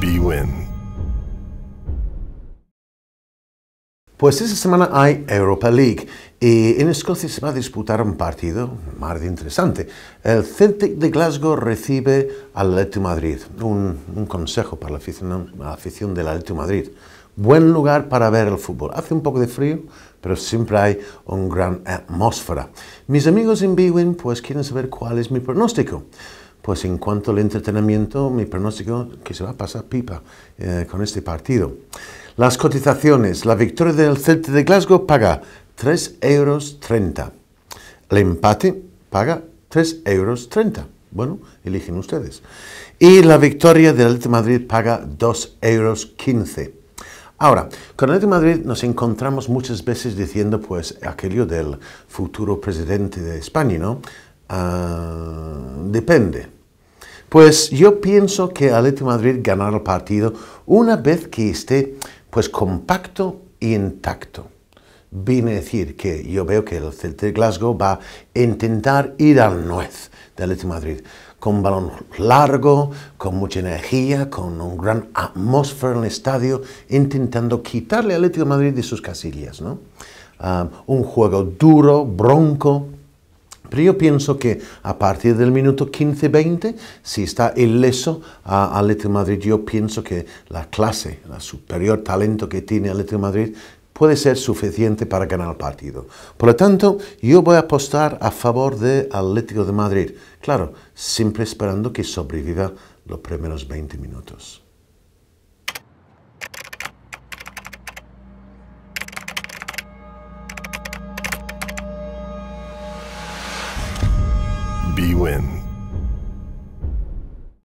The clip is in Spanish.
BWIN. Pues esta semana hay Europa League y en Escocia se va a disputar un partido más interesante. El Celtic de Glasgow recibe al Atlético Madrid. Un, consejo para la afición, la del Atlético Madrid. Buen lugar para ver el fútbol. Hace un poco de frío, pero siempre hay una gran atmósfera. Mis amigos en BWIN pues quieren saber cuál es mi pronóstico pues en cuanto al entretenimiento, mi pronóstico que se va a pasar pipa eh, con este partido. Las cotizaciones. La victoria del Celtic de Glasgow paga 3,30 euros. El empate paga 3,30 euros. Bueno, eligen ustedes. Y la victoria del Atlético de Madrid paga 2,15 euros. Ahora, con el Atlético de Madrid nos encontramos muchas veces diciendo pues aquello del futuro presidente de España, ¿no? Ah, depende. Pues yo pienso que Atlético Madrid ganará el partido una vez que esté pues compacto y intacto. Vine a decir que yo veo que el Celtic Glasgow va a intentar ir al nuez del Atlético Madrid, con balón largo, con mucha energía, con un gran atmósfera en el estadio, intentando quitarle al Atlético Madrid de sus casillas. Ah, un juego duro, bronco, pero yo pienso que a partir del minuto 15-20, si está ileso a Atlético Madrid, yo pienso que la clase, el superior talento que tiene Atlético Madrid puede ser suficiente para ganar el partido. Por lo tanto, yo voy a apostar a favor de Atlético de Madrid. Claro, siempre esperando que sobreviva los primeros 20 minutos. B Win.